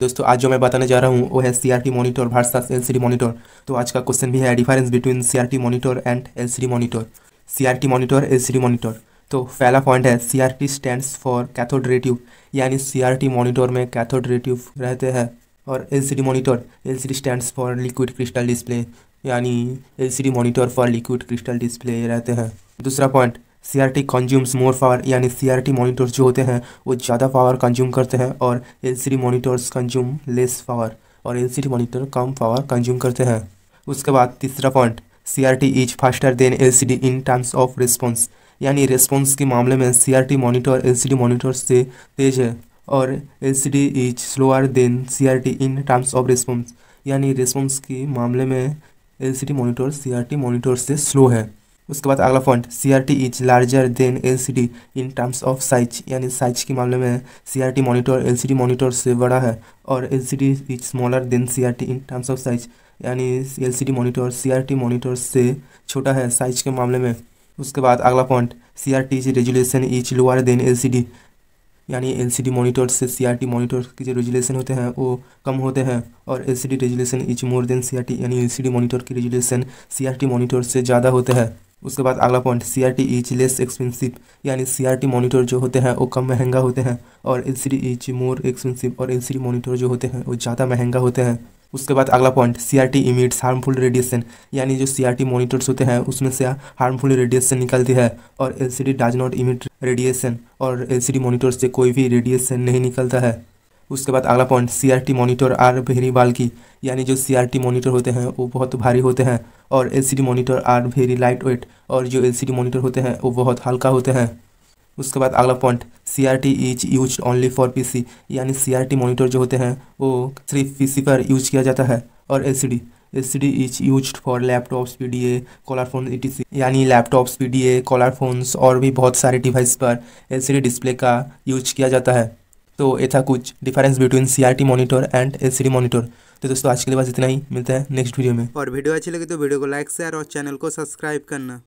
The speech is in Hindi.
दोस्तों आज जो मैं बताने जा रहा हूँ वो है C R T monitor versus L C D monitor तो आज का क्वेश्चन भी है difference between C R T monitor and L C D monitor C R T monitor L C D monitor तो पहला पॉइंट है C R T stand for cathode ray tube यानी सी आर टी मॉनिटर में कैथोड रे ट्यूब रहते हैं और L C D monitor L C D stand for liquid crystal display यानी L C D monitor for liquid crystal display रहते हैं दूसरा point C R T consumes more power यानी सी आर टी मोनीटर्स जो होते हैं वो ज़्यादा पावर कंज्यूम करते हैं और L C D monitors consume less power और एल सी डी मोनीटर कम पावर कंज्यूम करते हैं उसके बाद तीसरा point C R T is faster than L C D in terms of response यानी रिस्पॉन्स के मामले में C R T monitor L C D monitor से तेज है और L C D is slower than C R T in terms of response यानी रिस्पॉन्स के मामले में L C D monitor C R T monitor से स्लो है उसके बाद अगला point C R T is larger than L C D in terms of size यानी साइज के मामले में C R T monitor L C D monitor से बड़ा है और L C D is smaller than C R T in terms of size यानी L C D monitor C R T monitor से छोटा है साइज के मामले में उसके बाद अगला point C R T is resolution is lower than L C D यानी एल सी डी मोनीटर से सी आर टी मोनीटर के जो रेजुलेशन होते हैं वो कम होते हैं और L C D resolution is more than C R T यानी एल सी डी मोनीटर की resolution C R T monitor से ज़्यादा होते हैं उसके बाद अगला point C R T is less expensive यानी सी आर टी मोनीटर जो होते हैं वो कम महंगा होते हैं और L C D is more expensive और एल सी डी मोनीटर जो होते हैं वो ज़्यादा महंगा होते हैं उसके बाद अगला point C R T emits harmful radiation यानी जो सी आर टी मोनीटर्स होते हैं उसमें से हार्मफुल रेडिएशन निकलती है और L C D does not emit radiation और एल सी डी मोनीटर से कोई भी रेडिएशन नहीं निकलता है उसके बाद अगला point CRT monitor are very bulky यानी जो सीआरटी मॉनिटर होते हैं वो बहुत भारी होते हैं और LCD monitor are very light weight और जो एलसीडी मॉनिटर होते हैं वो बहुत हल्का होते हैं उसके बाद अगला point C R T is use only for P C यानी सी आर टी मोनीटर जो होते हैं वो सिर्फ पी सी पर यूज किया जाता है और L C D L C D is use for laptops P D A colour phone E T C यानी laptops P D A colour phones और भी बहुत सारे डिवाइस पर एल सी डी डिस्प्ले का यूज किया जाता है तो ये था कुछ difference between C R T monitor and L C D monitor तो दोस्तों आज के लिए बस इतना ही मिलता है नेक्स्ट वीडियो में और वीडियो अच्छी लगी तो वीडियो को लाइक शेयर और चैनल को सब्सक्राइब करना